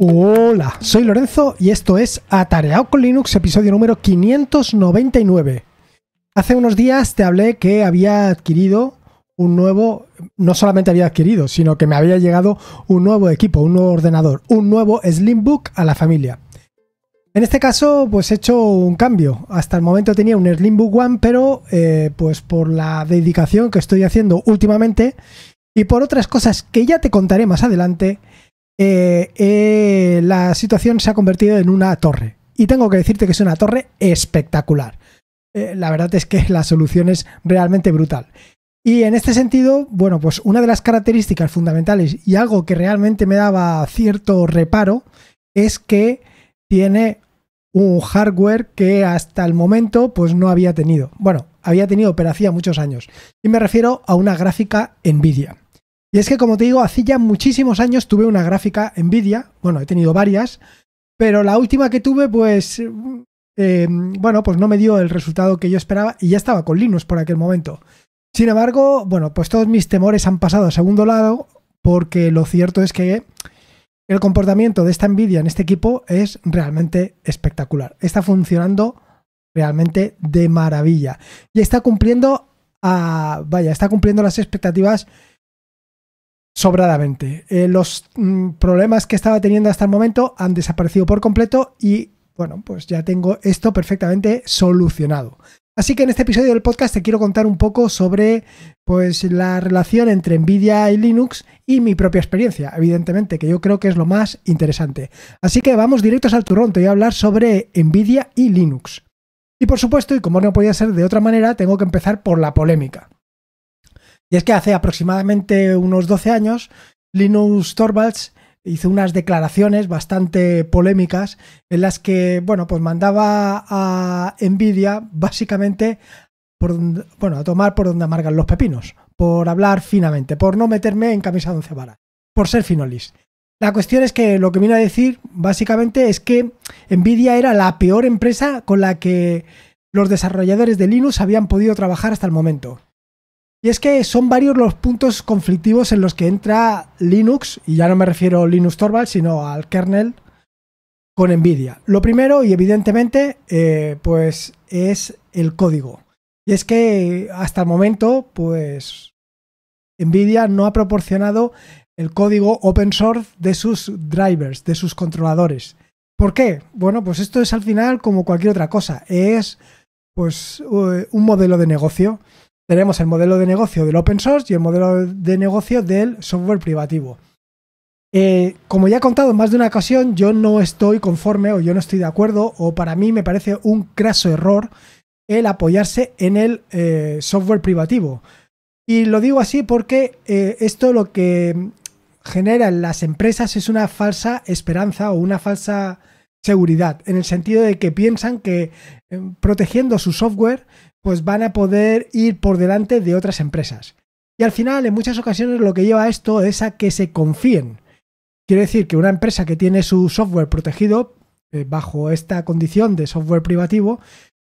Hola, soy Lorenzo y esto es Atareado con Linux, episodio número 599. Hace unos días te hablé que había adquirido un nuevo, no solamente había adquirido, sino que me había llegado un nuevo equipo, un nuevo ordenador, un nuevo Slimbook a la familia. En este caso, pues he hecho un cambio. Hasta el momento tenía un Slimbook One, pero eh, pues por la dedicación que estoy haciendo últimamente y por otras cosas que ya te contaré más adelante, eh, eh, la situación se ha convertido en una torre. Y tengo que decirte que es una torre espectacular. Eh, la verdad es que la solución es realmente brutal. Y en este sentido, bueno, pues una de las características fundamentales y algo que realmente me daba cierto reparo es que tiene un hardware que hasta el momento pues no había tenido. Bueno, había tenido, pero hacía muchos años. Y me refiero a una gráfica Nvidia. Y es que, como te digo, hace ya muchísimos años tuve una gráfica Nvidia, bueno, he tenido varias, pero la última que tuve, pues, em, bueno, pues no me dio el resultado que yo esperaba y ya estaba con Linux por aquel momento. Sin embargo, bueno, pues todos mis temores han pasado a segundo lado porque lo cierto es que el comportamiento de esta Nvidia en este equipo es realmente espectacular. Está funcionando realmente de maravilla y está cumpliendo a, vaya, está cumpliendo las expectativas sobradamente. Eh, los mm, problemas que estaba teniendo hasta el momento han desaparecido por completo y bueno, pues ya tengo esto perfectamente solucionado. Así que en este episodio del podcast te quiero contar un poco sobre pues la relación entre Nvidia y Linux y mi propia experiencia, evidentemente, que yo creo que es lo más interesante. Así que vamos directos al turrón, te voy a hablar sobre Nvidia y Linux. Y por supuesto, y como no podía ser de otra manera, tengo que empezar por la polémica. Y es que hace aproximadamente unos 12 años, Linus Torvalds hizo unas declaraciones bastante polémicas en las que, bueno, pues mandaba a Nvidia básicamente por, bueno, a tomar por donde amargan los pepinos, por hablar finamente, por no meterme en camisa de once varas, por ser finolis. La cuestión es que lo que vino a decir básicamente es que Nvidia era la peor empresa con la que los desarrolladores de Linux habían podido trabajar hasta el momento. Y es que son varios los puntos conflictivos en los que entra Linux, y ya no me refiero a Linux Torvald, sino al kernel con Nvidia. Lo primero, y evidentemente, eh, pues es el código. Y es que hasta el momento, pues Nvidia no ha proporcionado el código open source de sus drivers, de sus controladores. ¿Por qué? Bueno, pues esto es al final como cualquier otra cosa. Es pues eh, un modelo de negocio. Tenemos el modelo de negocio del open source y el modelo de negocio del software privativo. Eh, como ya he contado en más de una ocasión, yo no estoy conforme o yo no estoy de acuerdo o para mí me parece un craso error el apoyarse en el eh, software privativo. Y lo digo así porque eh, esto lo que genera en las empresas es una falsa esperanza o una falsa seguridad, en el sentido de que piensan que protegiendo su software pues van a poder ir por delante de otras empresas. Y al final, en muchas ocasiones, lo que lleva a esto es a que se confíen. Quiere decir que una empresa que tiene su software protegido eh, bajo esta condición de software privativo,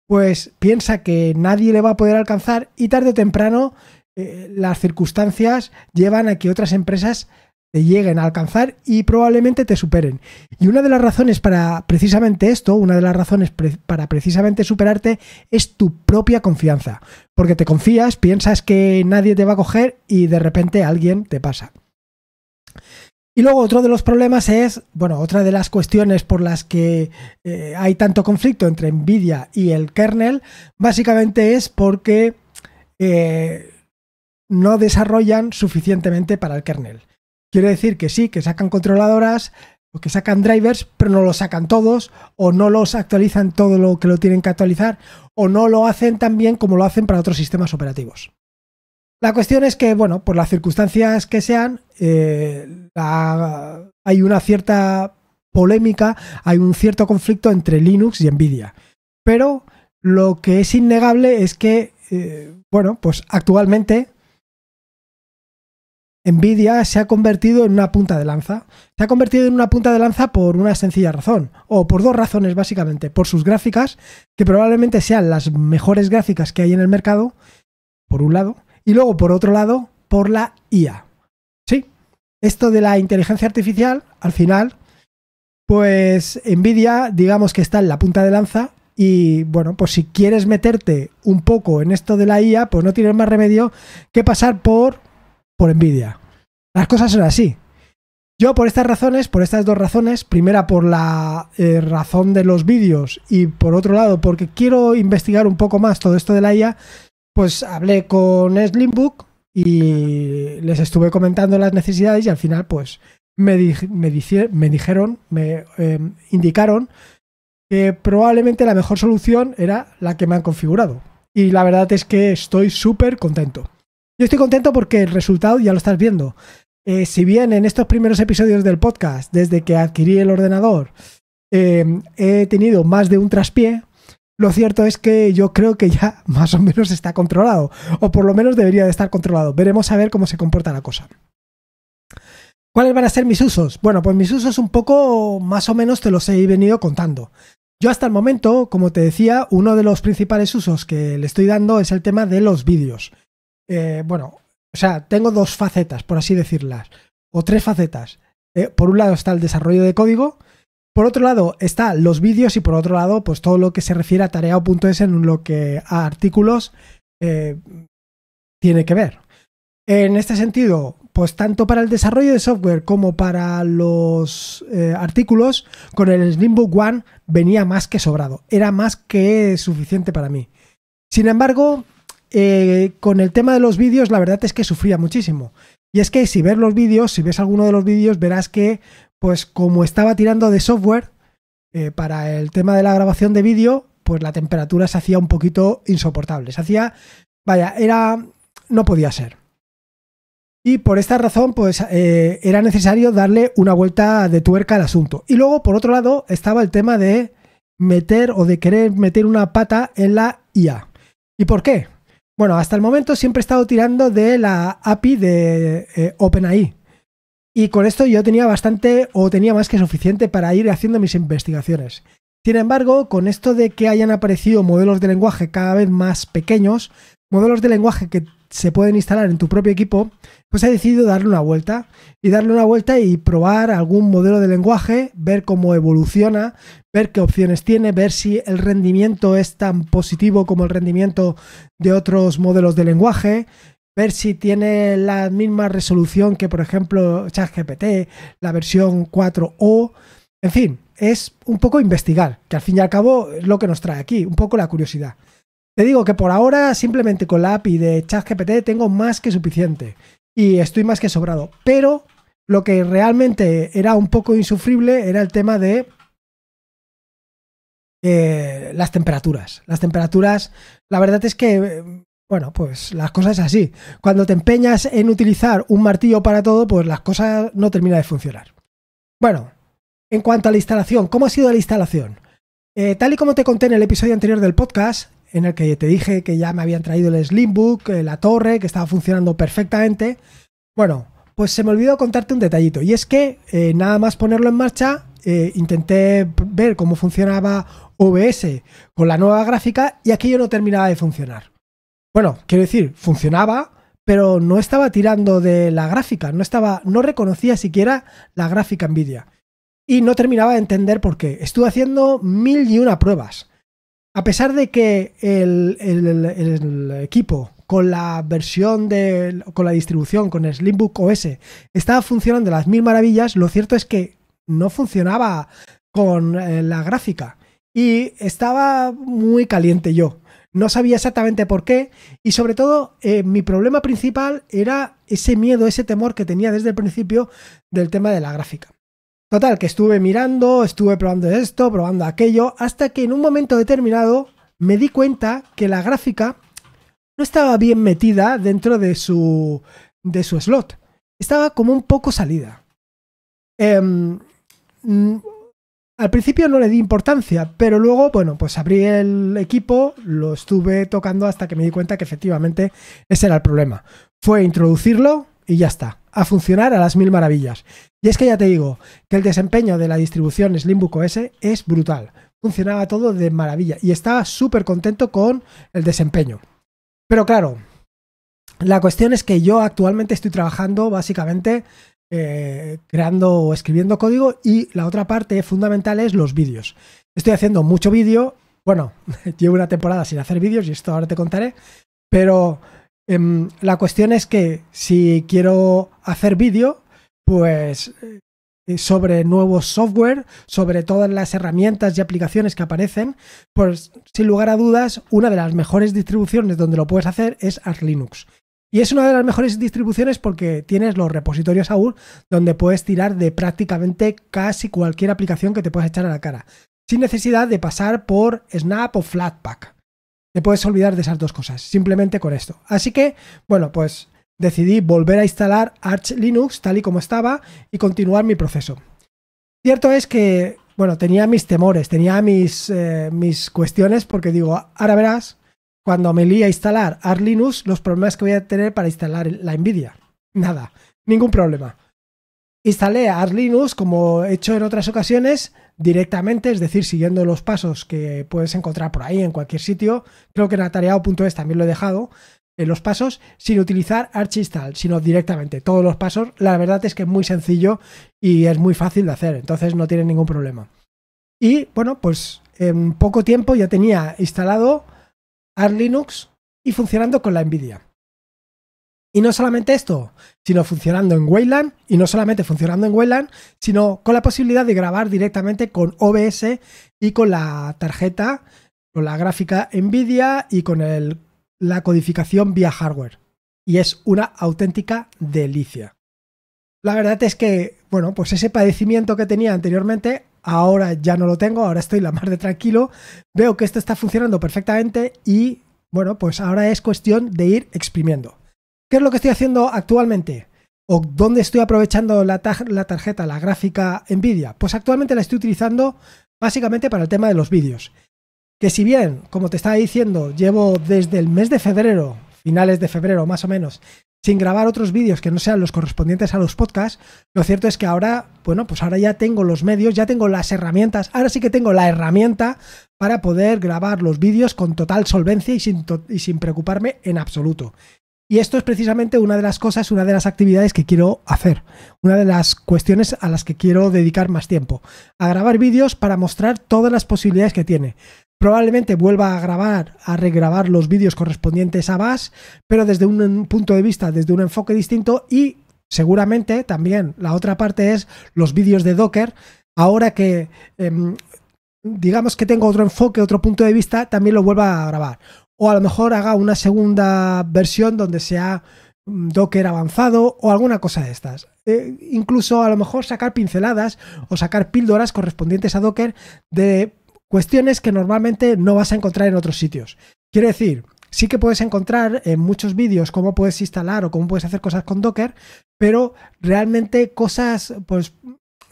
pues piensa que nadie le va a poder alcanzar y tarde o temprano eh, las circunstancias llevan a que otras empresas te lleguen a alcanzar y probablemente te superen. Y una de las razones para precisamente esto, una de las razones para precisamente superarte es tu propia confianza. Porque te confías, piensas que nadie te va a coger y de repente alguien te pasa. Y luego otro de los problemas es, bueno, otra de las cuestiones por las que eh, hay tanto conflicto entre Nvidia y el kernel, básicamente es porque eh, no desarrollan suficientemente para el kernel. Quiere decir que sí, que sacan controladoras que sacan drivers, pero no los sacan todos, o no los actualizan todo lo que lo tienen que actualizar, o no lo hacen tan bien como lo hacen para otros sistemas operativos. La cuestión es que, bueno, por las circunstancias que sean, eh, hay una cierta polémica, hay un cierto conflicto entre Linux y Nvidia. Pero lo que es innegable es que, eh, bueno, pues actualmente Nvidia se ha convertido en una punta de lanza. Se ha convertido en una punta de lanza por una sencilla razón, o por dos razones básicamente. Por sus gráficas, que probablemente sean las mejores gráficas que hay en el mercado, por un lado, y luego por otro lado, por la IA. Sí, esto de la inteligencia artificial, al final, pues Nvidia, digamos que está en la punta de lanza. Y bueno, pues si quieres meterte un poco en esto de la IA, pues no tienes más remedio que pasar por por envidia. Las cosas son así. Yo por estas razones, por estas dos razones, primera por la eh, razón de los vídeos y por otro lado porque quiero investigar un poco más todo esto de la IA, pues hablé con Slimbook y les estuve comentando las necesidades y al final pues me, me, dijeron, me em, indicaron que probablemente la mejor solución era la que me han configurado. Y la verdad es que estoy súper contento. Yo estoy contento porque el resultado ya lo estás viendo. Eh, si bien en estos primeros episodios del podcast, desde que adquirí el ordenador, eh, he tenido más de un traspié, lo cierto es que yo creo que ya más o menos está controlado, o por lo menos debería de estar controlado. Veremos a ver cómo se comporta la cosa. ¿Cuáles van a ser mis usos? Bueno, pues mis usos un poco más o menos te los he venido contando. Yo hasta el momento, como te decía, uno de los principales usos que le estoy dando es el tema de los vídeos. Eh, bueno, o sea, tengo dos facetas, por así decirlas, o tres facetas. Eh, por un lado está el desarrollo de código, por otro lado está los vídeos y por otro lado, pues todo lo que se refiere a tareao.es en lo que a artículos eh, tiene que ver. En este sentido, pues tanto para el desarrollo de software como para los artículos, con el Slimbook One venía más que sobrado, era más que suficiente para mí. Sin embargo, eh, con el tema de los vídeos, la verdad es que sufría muchísimo. Y es que si ves los vídeos, si ves alguno de los vídeos, verás que, pues como estaba tirando de software eh, para el tema de la grabación de vídeo, pues la temperatura se hacía un poquito insoportable. Se hacía, vaya, era, no podía ser. Y por esta razón, pues eh, era necesario darle una vuelta de tuerca al asunto. Y luego, por otro lado, estaba el tema de meter o de querer meter una pata en la IA. ¿Y por qué? Bueno, hasta el momento siempre he estado tirando de la API de eh, OpenAI. Y con esto yo tenía bastante o tenía más que suficiente para ir haciendo mis investigaciones. Sin embargo, con esto de que hayan aparecido modelos de lenguaje cada vez más pequeños, modelos de lenguaje que se pueden instalar en tu propio equipo, pues he decidido darle una vuelta y darle una vuelta y probar algún modelo de lenguaje, ver cómo evoluciona, ver qué opciones tiene, ver si el rendimiento es tan positivo como el rendimiento de otros modelos de lenguaje, ver si tiene la misma resolución que, por ejemplo, ChatGPT, la versión 4O, en fin, es un poco investigar, que al fin y al cabo es lo que nos trae aquí, un poco la curiosidad. Te digo que por ahora simplemente con la API de ChatGPT tengo más que suficiente y estoy más que sobrado. Pero lo que realmente era un poco insufrible era el tema de eh, las temperaturas. Las temperaturas, la verdad es que, bueno, pues las cosas así. Cuando te empeñas en utilizar un martillo para todo, pues las cosas no terminan de funcionar. Bueno, en cuanto a la instalación, ¿cómo ha sido la instalación? Eh, tal y como te conté en el episodio anterior del podcast, en el que te dije que ya me habían traído el Slimbook, eh, la torre, que estaba funcionando perfectamente. Bueno, pues se me olvidó contarte un detallito, y es que eh, nada más ponerlo en marcha, eh, intenté ver cómo funcionaba OBS con la nueva gráfica y aquello no terminaba de funcionar. Bueno, quiero decir, funcionaba, pero no estaba tirando de la gráfica, no estaba, no reconocía siquiera la gráfica Nvidia. Y no terminaba de entender por qué. Estuve haciendo mil y una pruebas. A pesar de que el, equipo con la versión de, con la distribución, con Slimbook OS, estaba funcionando las mil maravillas, lo cierto es que no funcionaba con eh, la gráfica y estaba muy caliente yo. No sabía exactamente por qué y sobre todo eh, mi problema principal era ese miedo, ese temor que tenía desde el principio del tema de la gráfica. Total, que estuve mirando, estuve probando esto, probando aquello, hasta que en un momento determinado me di cuenta que la gráfica no estaba bien metida dentro de su, de su slot. Estaba como un poco salida. Em, mm, al principio no le di importancia, pero luego, bueno, pues abrí el equipo, lo estuve tocando hasta que me di cuenta que efectivamente ese era el problema. Fue introducirlo y ya está a funcionar a las mil maravillas. Y es que ya te digo que el desempeño de la distribución Slimbook OS es brutal. Funcionaba todo de maravilla y estaba súper contento con el desempeño. Pero claro, la cuestión es que yo actualmente estoy trabajando básicamente eh, creando o escribiendo código y la otra parte fundamental es los vídeos. Estoy haciendo mucho vídeo. Bueno, llevo una temporada sin hacer vídeos y esto ahora te contaré. Pero Em, la cuestión es que si quiero hacer vídeo, pues eh, sobre nuevos software, sobre todas las herramientas y aplicaciones que aparecen, pues sin lugar a dudas, una de las mejores distribuciones donde lo puedes hacer es Arch Linux. Y es una de las mejores distribuciones porque tienes los repositorios AUR donde puedes tirar de prácticamente casi cualquier aplicación que te puedas echar a la cara, sin necesidad de pasar por Snap o Flatpak. Te puedes olvidar de esas dos cosas, simplemente con esto. Así que, bueno, pues decidí volver a instalar Arch Linux tal y como estaba y continuar mi proceso. Cierto es que, bueno, tenía mis temores, tenía mis, eh, mis cuestiones porque digo, ahora verás, cuando me lía a instalar Arch Linux, los problemas que voy a tener para instalar la Nvidia. Nada, ningún problema. Instalé Arch Linux como he hecho en otras ocasiones directamente, es decir, siguiendo los pasos que puedes encontrar por ahí en cualquier sitio. Creo que en atareado.es también lo he dejado. En eh, los pasos sin utilizar install sino directamente todos los pasos. La verdad es que es muy sencillo y es muy fácil de hacer, entonces no tiene ningún problema. Y bueno, pues en poco tiempo ya tenía instalado Arch Linux y funcionando con la Nvidia. Y no solamente esto, sino funcionando en Wayland, y no solamente funcionando en Wayland, sino con la posibilidad de grabar directamente con OBS y con la tarjeta, con la gráfica Nvidia y con la codificación vía hardware. Y es una auténtica delicia. La verdad es que, bueno, pues ese padecimiento que tenía anteriormente, ahora ya no lo tengo, ahora estoy la más de tranquilo, veo que esto está funcionando perfectamente y, bueno, pues ahora es cuestión de ir exprimiendo. ¿Qué es lo que estoy haciendo actualmente? ¿O dónde estoy aprovechando la, tarjeta, la gráfica Nvidia? Pues actualmente la estoy utilizando básicamente para el tema de los vídeos. Que si bien, como te estaba diciendo, llevo desde el mes de febrero, finales de febrero más o menos, sin grabar otros vídeos que no sean los correspondientes a los podcasts, lo cierto es que ahora, bueno, pues ahora ya tengo los medios, ya tengo las herramientas, ahora sí que tengo la herramienta para poder grabar los vídeos con total solvencia y sin preocuparme en absoluto. Y esto es precisamente una de las cosas, una de las actividades que quiero hacer, una de las cuestiones a las que quiero dedicar más tiempo, a grabar vídeos para mostrar todas las posibilidades que tiene. Probablemente vuelva a grabar, a regrabar los vídeos correspondientes a Bass, pero desde un punto de vista, desde un enfoque distinto y seguramente también la otra parte es los vídeos de Docker. Ahora que em, digamos que tengo otro enfoque, otro punto de vista, también lo vuelva a grabar o a lo mejor haga una segunda versión donde sea mm, Docker avanzado o alguna cosa de estas. Eh, incluso a lo mejor sacar pinceladas o sacar píldoras correspondientes a Docker de cuestiones que normalmente no vas a encontrar en otros sitios. Quiero decir, sí que puedes encontrar en muchos vídeos cómo puedes instalar o cómo puedes hacer cosas con Docker, pero realmente cosas pues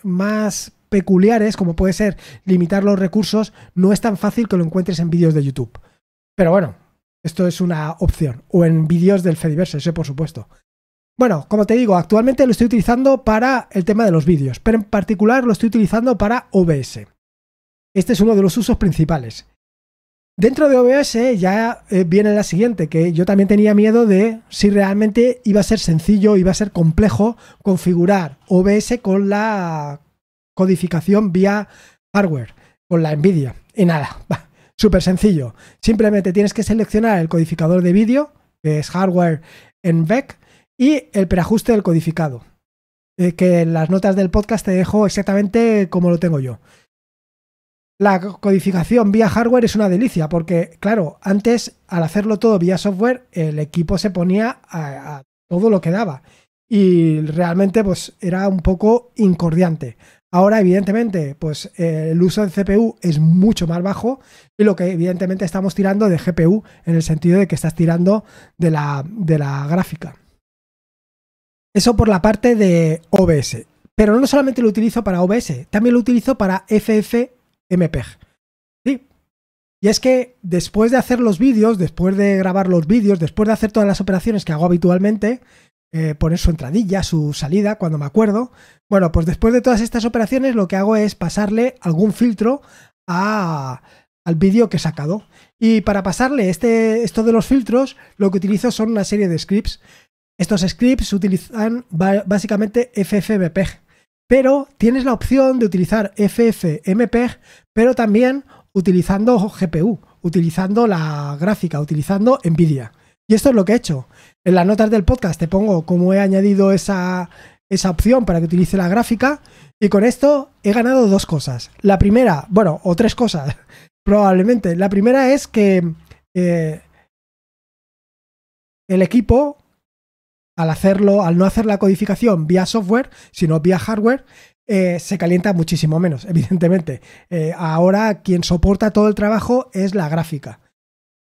más peculiares como puede ser limitar los recursos no es tan fácil que lo encuentres en vídeos de YouTube. Pero bueno, esto es una opción. O en vídeos del Fediverse, ese por supuesto. Bueno, como te digo, actualmente lo estoy utilizando para el tema de los vídeos, pero en particular lo estoy utilizando para OBS. Este es uno de los usos principales. Dentro de OBS ya eh, viene la siguiente, que yo también tenía miedo de si realmente iba a ser sencillo, iba a ser complejo configurar OBS con la codificación vía hardware, con la Nvidia. Y nada, Súper sencillo. Simplemente tienes que seleccionar el codificador de vídeo, que es hardware en VEC, y el preajuste del codificado. Eh, que en las notas del podcast te dejo exactamente como lo tengo yo. La codificación vía hardware es una delicia, porque, claro, antes, al hacerlo todo vía software, el equipo se ponía a, a todo lo que daba. Y realmente, pues, era un poco incordiante. Ahora, evidentemente, pues eh, el uso de CPU es mucho más bajo y lo que evidentemente estamos tirando de GPU en el sentido de que estás tirando de la, gráfica. Eso por la parte de OBS. Pero no solamente lo utilizo para OBS, también lo utilizo para FFmpeg. Sí. Y es que después de hacer los vídeos, después de grabar los vídeos, después de hacer todas las operaciones que hago habitualmente, eh, poner su entradilla, su salida, cuando me acuerdo. Bueno, pues después de todas estas operaciones lo que hago es pasarle algún filtro a, al vídeo que he sacado. Y para pasarle este, esto de los filtros, lo que utilizo son una serie de scripts. Estos scripts utilizan básicamente FFmpeg, pero tienes la opción de utilizar FFmpeg, pero también utilizando GPU, utilizando la gráfica, utilizando NVIDIA. Y esto es lo que he hecho. En las notas del podcast te pongo cómo he añadido esa, opción para que utilice la gráfica. Y con esto he ganado dos cosas. La primera, bueno, o tres cosas, probablemente. La primera es que eh, el equipo, al hacerlo, al no hacer la codificación vía software, sino vía hardware, eh, se calienta muchísimo menos, evidentemente. Eh, ahora quien soporta todo el trabajo es la gráfica.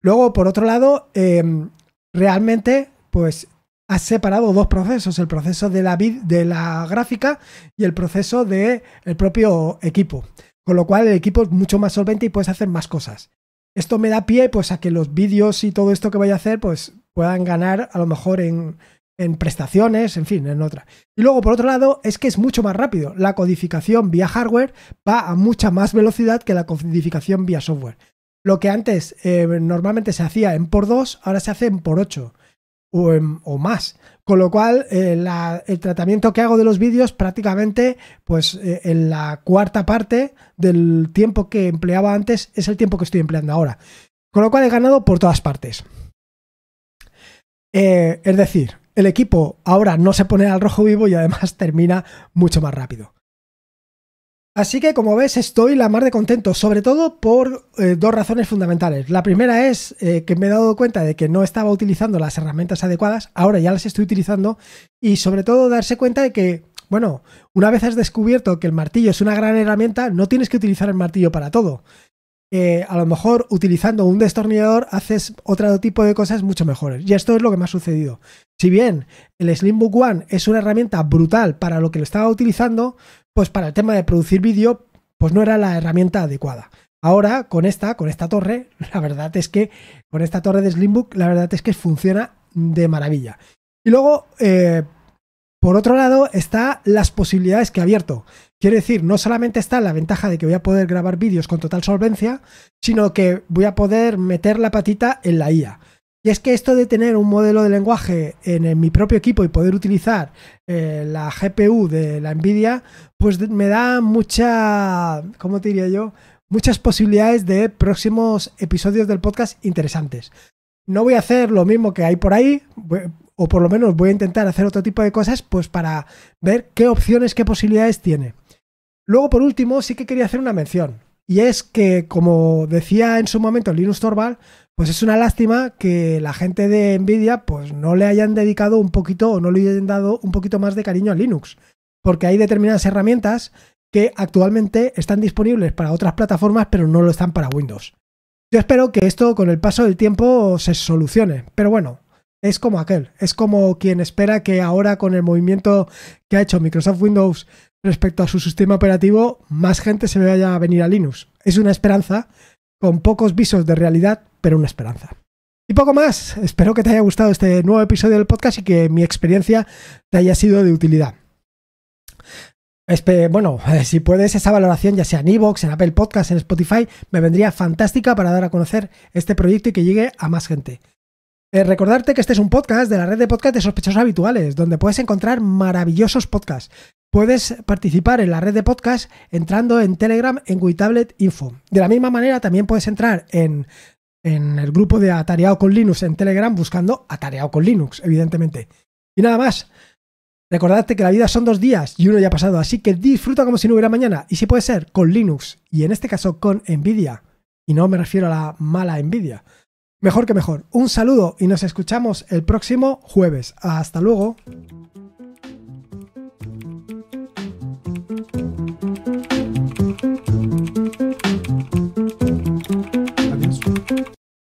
Luego, por otro lado, em, realmente, pues has separado dos procesos, el proceso de la, de la gráfica y el proceso del propio equipo. Con lo cual el equipo es mucho más solvente y puedes hacer más cosas. Esto me da pie pues, a que los vídeos y todo esto que vaya a hacer pues, puedan ganar a lo mejor en, en prestaciones, en fin, en otra. Y luego, por otro lado, es que es mucho más rápido. La codificación vía hardware va a mucha más velocidad que la codificación vía software lo que antes eh, normalmente se hacía en por 2, ahora se hace en por 8 o, más. Con lo cual, eh, el tratamiento que hago de los vídeos prácticamente, pues eh, en la cuarta parte del tiempo que empleaba antes es el tiempo que estoy empleando ahora. Con lo cual he ganado por todas partes. es decir, el equipo ahora no se pone al rojo vivo y además termina mucho más rápido. Así que como ves estoy la mar de contento, sobre todo por eh, dos razones fundamentales. La primera es eh, que me he dado cuenta de que no estaba utilizando las herramientas adecuadas, ahora ya las estoy utilizando y sobre todo darse cuenta de que, bueno, una vez has descubierto que el martillo es una gran herramienta, no tienes que utilizar el martillo para todo. Eh, a lo mejor utilizando un destornillador haces otro tipo de cosas mucho mejores. Y esto es lo que me ha sucedido. Si bien el Slimbook One es una herramienta brutal para lo que lo estaba utilizando, pues para el tema de producir vídeo, pues no era la herramienta adecuada. Ahora, con esta, con esta torre, la verdad es que, con esta torre de Slimbook, la verdad es que funciona de maravilla. Y luego, eh, por otro lado, está las posibilidades que ha abierto. Quiero decir, no solamente está la ventaja de que voy a poder grabar vídeos con total solvencia, sino que voy a poder meter la patita en la IA. Y es que esto de tener un modelo de lenguaje en, mi propio equipo y poder utilizar eh, la GPU de la Nvidia, pues me da mucha, ¿cómo diría yo? Muchas posibilidades de próximos episodios del podcast interesantes. No voy a hacer lo mismo que hay por ahí, o por lo menos voy a intentar hacer otro tipo de cosas, pues para ver qué opciones, qué posibilidades tiene. Luego, por último, sí que quería hacer una mención. Y es que, como decía en su momento Linux Torvald, pues es una lástima que la gente de Nvidia pues no le hayan dedicado un poquito o no le hayan dado un poquito más de cariño a Linux. Porque hay determinadas herramientas que actualmente están disponibles para otras plataformas, pero no lo están para Windows. Yo espero que esto con el paso del tiempo se solucione, pero bueno, es como aquel, es como quien espera que ahora con el movimiento que ha hecho Microsoft Windows respecto a su sistema operativo, más gente se vaya a venir a Linux. Es una esperanza, con pocos visos de realidad, pero una esperanza. Y poco más, espero que te haya gustado este nuevo episodio del podcast y que mi experiencia te haya sido de utilidad. bueno, eh, si puedes esa valoración, ya sea en Evox, en Apple Podcast, en Spotify, me vendría fantástica para dar a conocer este proyecto y que llegue a más gente. Eh, recordarte que este es un podcast de la red de podcast de sospechosos habituales, donde puedes encontrar maravillosos podcasts. Puedes participar en la red de podcast entrando en Telegram en WeTablet Info. De la misma manera, también puedes entrar en, en el grupo de Atareado con Linux en Telegram buscando Atareado con Linux, evidentemente. Y nada más. Recordarte que la vida son dos días y uno ya ha pasado, así que disfruta como si no hubiera mañana. Y si puede ser, con Linux, y en este caso con Nvidia. Y no me refiero a la mala envidia. Mejor que mejor. Un saludo y nos escuchamos el próximo jueves. Hasta luego.